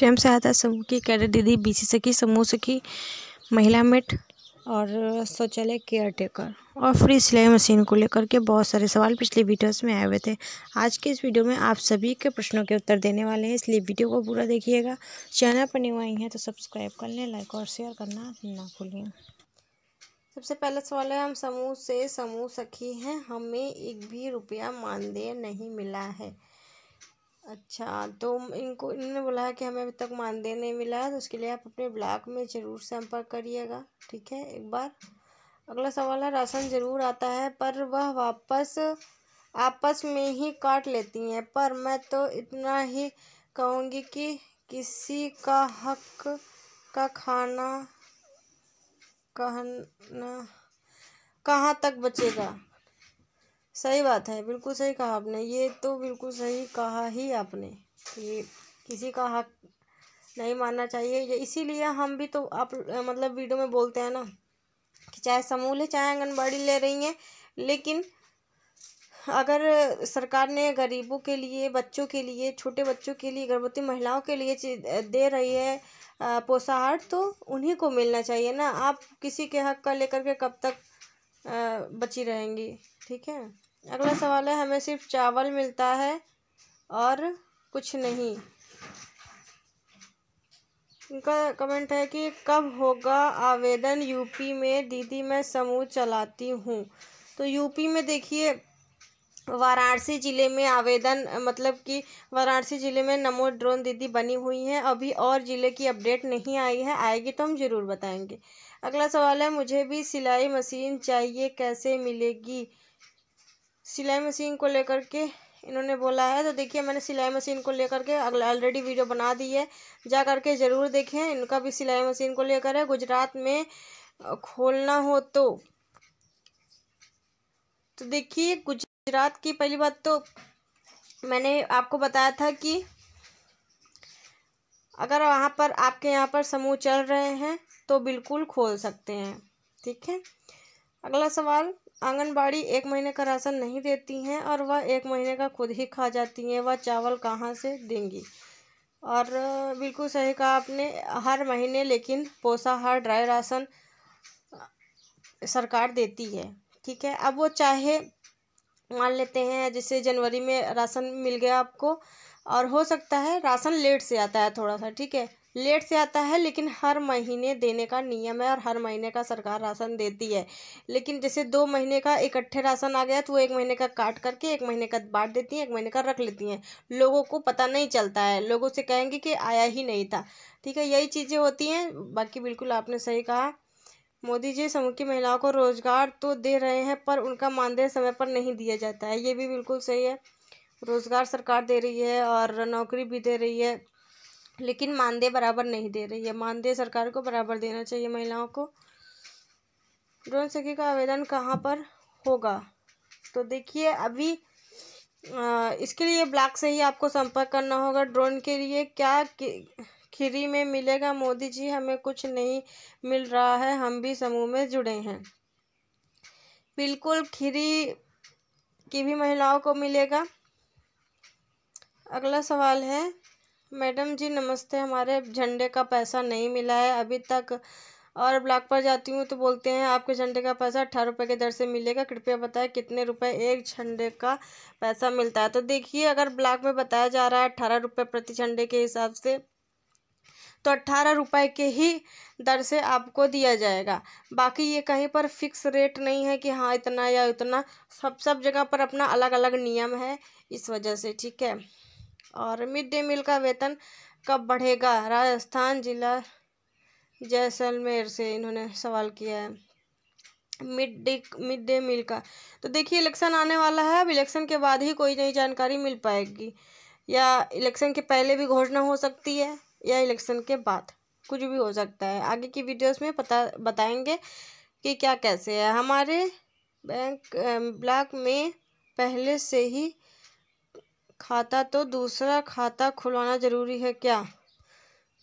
स्वयं सहायता समूह की कैडर दीदी बी सी सखी समूह सखी महिला मेट और शौचालय केयर टेकर और फ्री सिलाई मशीन को लेकर के बहुत सारे सवाल पिछले वीडियोस में आए हुए थे आज के इस वीडियो में आप सभी के प्रश्नों के उत्तर देने वाले हैं इसलिए वीडियो को पूरा देखिएगा चैनल पर नहीं आई हैं तो सब्सक्राइब कर लें लाइक और शेयर करना ना भूलिए सबसे पहला सवाल है हम समूह से समूह सखी हैं हमें एक भी रुपया मानदेय नहीं मिला है अच्छा तो इनको इन्होंने बोला है कि हमें अभी तक मानदेय नहीं मिला है तो उसके लिए आप अपने ब्लॉक में ज़रूर संपर्क करिएगा ठीक है एक बार अगला सवाल है राशन ज़रूर आता है पर वह वापस आपस में ही काट लेती हैं पर मैं तो इतना ही कहूँगी कि किसी का हक का खाना कहना कहाँ तक बचेगा सही बात है बिल्कुल सही कहा आपने ये तो बिल्कुल सही कहा ही आपने कि किसी का हक नहीं मानना चाहिए इसीलिए हम भी तो आप मतलब वीडियो में बोलते हैं ना कि चाहे समूल है चाहे आंगनबाड़ी ले रही हैं लेकिन अगर सरकार ने गरीबों के लिए बच्चों के लिए छोटे बच्चों के लिए गर्भवती महिलाओं के लिए दे रही है पोषाहार तो उन्हीं को मिलना चाहिए ना आप किसी के हक का लेकर के कब तक बची रहेंगी ठीक है अगला सवाल है हमें सिर्फ चावल मिलता है और कुछ नहीं इनका कमेंट है कि कब होगा आवेदन यूपी में दीदी मैं समूह चलाती हूँ तो यूपी में देखिए वाराणसी ज़िले में आवेदन मतलब कि वाराणसी ज़िले में नमो ड्रोन दीदी बनी हुई है अभी और ज़िले की अपडेट नहीं आई है आएगी तो हम ज़रूर बताएंगे अगला सवाल है मुझे भी सिलाई मशीन चाहिए कैसे मिलेगी सिलाई मशीन को लेकर के इन्होंने बोला है तो देखिए मैंने सिलाई मशीन को लेकर के अगला ऑलरेडी वीडियो बना दी है जा करके ज़रूर देखें इनका भी सिलाई मशीन को लेकर है गुजरात में खोलना हो तो तो देखिए गुजरात की पहली बात तो मैंने आपको बताया था कि अगर वहाँ पर आपके यहाँ पर समूह चल रहे हैं तो बिल्कुल खोल सकते हैं ठीक है अगला सवाल आंगनबाड़ी एक महीने का राशन नहीं देती हैं और वह एक महीने का खुद ही खा जाती हैं वह चावल कहाँ से देंगी और बिल्कुल सही कहा आपने हर महीने लेकिन पोषाहार ड्राई राशन सरकार देती है ठीक है अब वो चाहे मान लेते हैं जैसे जनवरी में राशन मिल गया आपको और हो सकता है राशन लेट से आता है थोड़ा सा ठीक है लेट से आता है लेकिन हर महीने देने का नियम है और हर महीने का सरकार राशन देती है लेकिन जैसे दो महीने का इकट्ठे राशन आ गया तो वो एक महीने का काट करके एक महीने का बांट देती हैं एक महीने का रख लेती हैं लोगों को पता नहीं चलता है लोगों से कहेंगे कि आया ही नहीं था ठीक है यही चीज़ें होती हैं बाकी बिल्कुल आपने सही कहा मोदी जी समूह की महिलाओं को रोजगार तो दे रहे हैं पर उनका मानदेय समय पर नहीं दिया जाता है ये भी बिल्कुल सही है रोज़गार सरकार दे रही है और नौकरी भी दे रही है लेकिन मानदेय बराबर नहीं दे रही है मानदेय सरकार को बराबर देना चाहिए महिलाओं को ड्रोन सखी का आवेदन कहाँ पर होगा तो देखिए अभी आ, इसके लिए ब्लॉक से ही आपको संपर्क करना होगा ड्रोन के लिए क्या खिरी में मिलेगा मोदी जी हमें कुछ नहीं मिल रहा है हम भी समूह में जुड़े हैं बिल्कुल खिरी की भी महिलाओं को मिलेगा अगला सवाल है मैडम जी नमस्ते हमारे झंडे का पैसा नहीं मिला है अभी तक और ब्लॉक पर जाती हूँ तो बोलते हैं आपके झंडे का पैसा अट्ठारह रुपये के दर से मिलेगा कृपया बताएं कितने रुपए एक झंडे का पैसा मिलता है तो देखिए अगर ब्लॉक में बताया जा रहा है अट्ठारह रुपये प्रति झंडे के हिसाब से तो अट्ठारह रुपये के ही दर से आपको दिया जाएगा बाकी ये कहीं पर फिक्स रेट नहीं है कि हाँ इतना या इतना सब सब जगह पर अपना अलग अलग नियम है इस वजह से ठीक है और मिड डे मील का वेतन कब बढ़ेगा राजस्थान जिला जैसलमेर से इन्होंने सवाल किया है mid day mid day meal का तो देखिए इलेक्शन आने वाला है अब इलेक्शन के बाद ही कोई नई जानकारी मिल पाएगी या इलेक्शन के पहले भी घोषणा हो सकती है या इलेक्शन के बाद कुछ भी हो सकता है आगे की वीडियोस में पता बताएंगे कि क्या कैसे है हमारे बैंक ब्लॉक में पहले से ही खाता तो दूसरा खाता खुलवाना ज़रूरी है क्या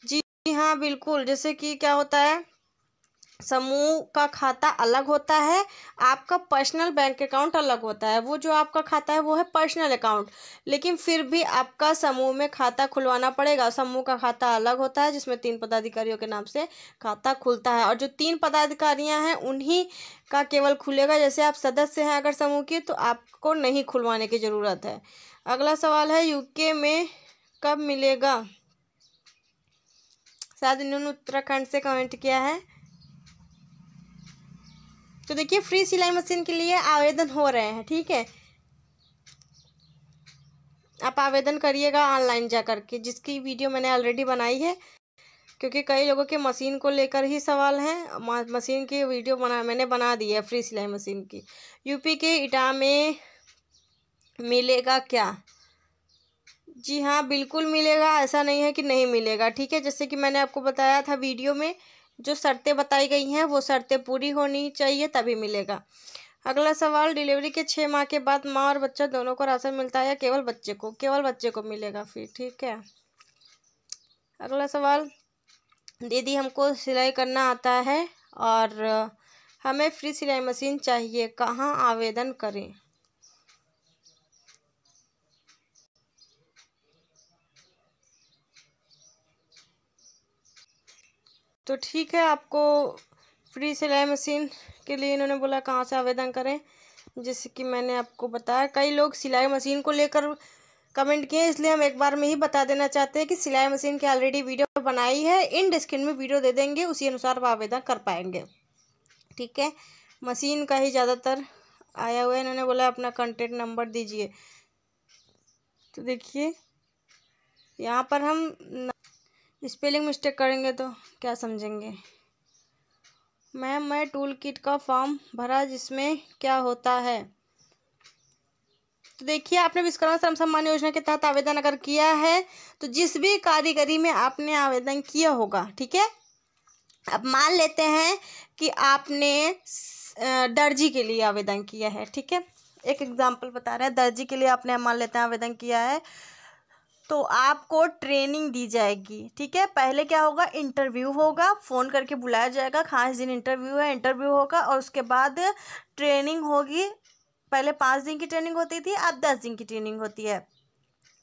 जी हाँ बिल्कुल जैसे कि क्या होता है समूह का खाता अलग होता है आपका पर्सनल बैंक अकाउंट अलग होता है वो जो आपका खाता है वो है पर्सनल अकाउंट लेकिन फिर भी आपका समूह में खाता खुलवाना पड़ेगा समूह का खाता अलग होता है जिसमें तीन पदाधिकारियों के नाम से खाता खुलता है और जो तीन पदाधिकारियां हैं उन्हीं का केवल खुलेगा जैसे आप सदस्य हैं अगर समूह की तो आपको नहीं खुलवाने की ज़रूरत है अगला सवाल है यूके में कब मिलेगा शायद इन्होंने उत्तराखंड से कमेंट किया है तो देखिए फ्री सिलाई मशीन के लिए आवेदन हो रहे हैं ठीक है आप आवेदन करिएगा ऑनलाइन जा करके जिसकी वीडियो मैंने ऑलरेडी बनाई है क्योंकि कई लोगों के मशीन को लेकर ही सवाल हैं मशीन की वीडियो बना मैंने बना दी है फ्री सिलाई मशीन की यूपी के इटा में मिलेगा क्या जी हाँ बिल्कुल मिलेगा ऐसा नहीं है कि नहीं मिलेगा ठीक है जैसे कि मैंने आपको बताया था वीडियो में जो शर्तें बताई गई हैं वो शर्तें पूरी होनी चाहिए तभी मिलेगा अगला सवाल डिलीवरी के छः माह के बाद माँ और बच्चा दोनों को राशन मिलता है या केवल बच्चे को केवल बच्चे को मिलेगा फिर ठीक है अगला सवाल दीदी हमको सिलाई करना आता है और हमें फ्री सिलाई मशीन चाहिए कहाँ आवेदन करें तो ठीक है आपको फ्री सिलाई मशीन के लिए इन्होंने बोला कहाँ से आवेदन करें जैसे कि मैंने आपको बताया कई लोग सिलाई मशीन को लेकर कमेंट किए इसलिए हम एक बार में ही बता देना चाहते हैं कि सिलाई मशीन की ऑलरेडी वीडियो बनाई है इन डिस्क्रिप्ट में वीडियो दे देंगे उसी अनुसार आवेदन कर पाएंगे ठीक है मशीन का ही ज़्यादातर आया हुआ है इन्होंने बोला अपना कॉन्टेक्ट नंबर दीजिए तो देखिए यहाँ पर हम स्पेलिंग मिस्टेक करेंगे तो क्या समझेंगे मैम मैं टूल किट का फॉर्म भरा जिसमें क्या होता है तो देखिए आपने विश्वकर्मा श्रम सम्मान योजना के तहत आवेदन अगर किया है तो जिस भी कारीगरी में आपने आवेदन किया होगा ठीक है अब मान लेते हैं कि आपने दर्जी के लिए आवेदन किया है ठीक है एक एग्जाम्पल बता रहा है दर्जी के लिए आपने मान लेते हैं आवेदन किया है तो आपको ट्रेनिंग दी जाएगी ठीक है पहले क्या होगा इंटरव्यू होगा फ़ोन करके बुलाया जाएगा खास दिन इंटरव्यू है इंटरव्यू होगा और उसके बाद ट्रेनिंग होगी पहले पाँच दिन की ट्रेनिंग होती थी अब दस दिन की ट्रेनिंग होती है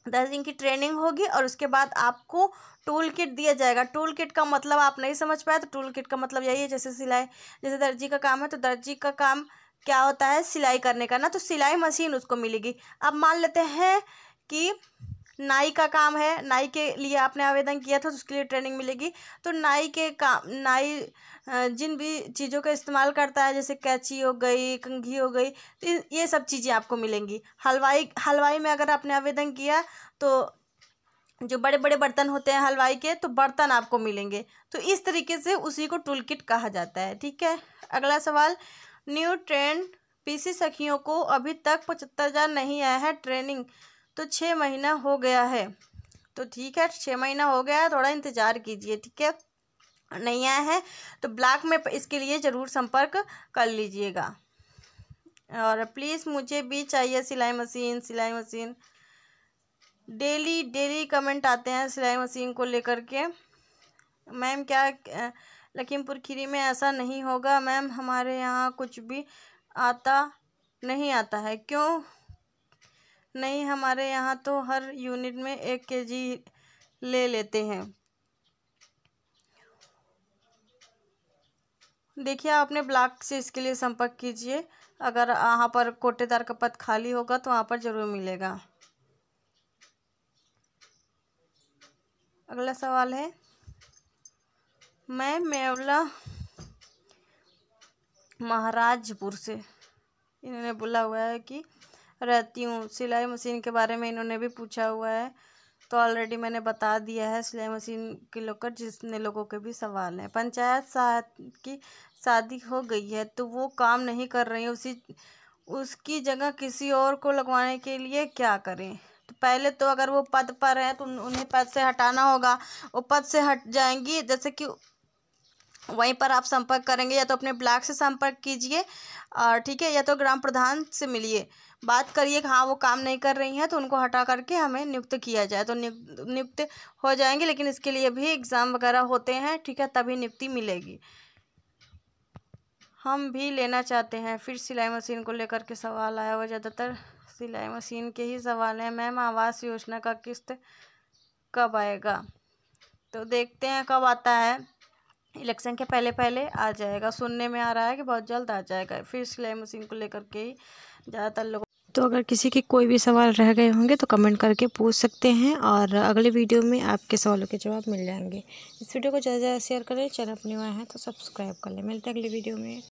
दस दिन की ट्रेनिंग होगी और उसके बाद आपको टूल किट दिया जाएगा टूल किट का मतलब आप नहीं समझ पाए तो टूल किट का मतलब यही है जैसे सिलाई जैसे दर्जी का काम है तो दर्जी का काम क्या होता है सिलाई करने का ना तो सिलाई मशीन उसको मिलेगी अब मान लेते हैं कि नाई का काम है नाई के लिए आपने आवेदन किया था तो उसके लिए ट्रेनिंग मिलेगी तो नाई के काम नाई जिन भी चीज़ों का इस्तेमाल करता है जैसे कैची हो गई कंघी हो गई तो ये सब चीज़ें आपको मिलेंगी हलवाई हलवाई में अगर आपने आवेदन किया तो जो बड़े बड़े बर्तन होते हैं हलवाई के तो बर्तन आपको मिलेंगे तो इस तरीके से उसी को टूल किट कहा जाता है ठीक है अगला सवाल न्यू ट्रेंड पीसी सखियों को अभी तक पचहत्तर हज़ार नहीं आया है ट्रेनिंग तो छः महीना हो गया है तो ठीक है छः महीना हो गया है थोड़ा इंतज़ार कीजिए ठीक है नहीं आया है तो ब्लैक में इसके लिए ज़रूर संपर्क कर लीजिएगा और प्लीज़ मुझे भी चाहिए सिलाई मशीन सिलाई मशीन डेली डेली कमेंट आते हैं सिलाई मशीन को लेकर के मैम क्या लखीमपुर खीरी में ऐसा नहीं होगा मैम हमारे यहाँ कुछ भी आता नहीं आता है क्यों नहीं हमारे यहाँ तो हर यूनिट में एक के जी ले लेते हैं देखिए आपने ब्लॉक से इसके लिए संपर्क कीजिए अगर यहाँ पर कोटेदार का पद खाली होगा तो वहाँ पर ज़रूर मिलेगा अगला सवाल है मैं मेवला महाराजपुर से इन्होंने बोला हुआ है कि रहती हूँ सिलाई मशीन के बारे में इन्होंने भी पूछा हुआ है तो ऑलरेडी मैंने बता दिया है सिलाई मशीन के लेकर जिसने लोगों के भी सवाल हैं पंचायत साहब की शादी हो गई है तो वो काम नहीं कर रही है उसी उसकी जगह किसी और को लगवाने के लिए क्या करें तो पहले तो अगर वो पद पर हैं तो उन्हें पद से हटाना होगा वो पद से हट जाएंगी जैसे कि वहीं पर आप संपर्क करेंगे या तो अपने ब्लॉक से संपर्क कीजिए और ठीक है या तो ग्राम प्रधान से मिलिए बात करिए कि हाँ वो काम नहीं कर रही हैं तो उनको हटा करके हमें नियुक्त किया जाए तो नियुक्त हो जाएंगे लेकिन इसके लिए भी एग्ज़ाम वगैरह होते हैं ठीक है तभी नियुक्ति मिलेगी हम भी लेना चाहते हैं फिर सिलाई मशीन को लेकर के सवाल आया हुआ ज़्यादातर सिलाई मशीन के ही सवाल हैं मैम आवास योजना का किस्त कब आएगा तो देखते हैं कब आता है इलेक्शन के पहले पहले आ जाएगा सुनने में आ रहा है कि बहुत जल्द आ जाएगा फिर सिलाई मशीन को लेकर के ही ज़्यादातर लोग तो अगर किसी के कोई भी सवाल रह गए होंगे तो कमेंट करके पूछ सकते हैं और अगले वीडियो में आपके सवालों के जवाब मिल जाएंगे इस वीडियो को ज़्यादा से ज़्यादा शेयर करें चैनल अपने वहाँ है तो सब्सक्राइब कर लें मिलते हैं अगले वीडियो में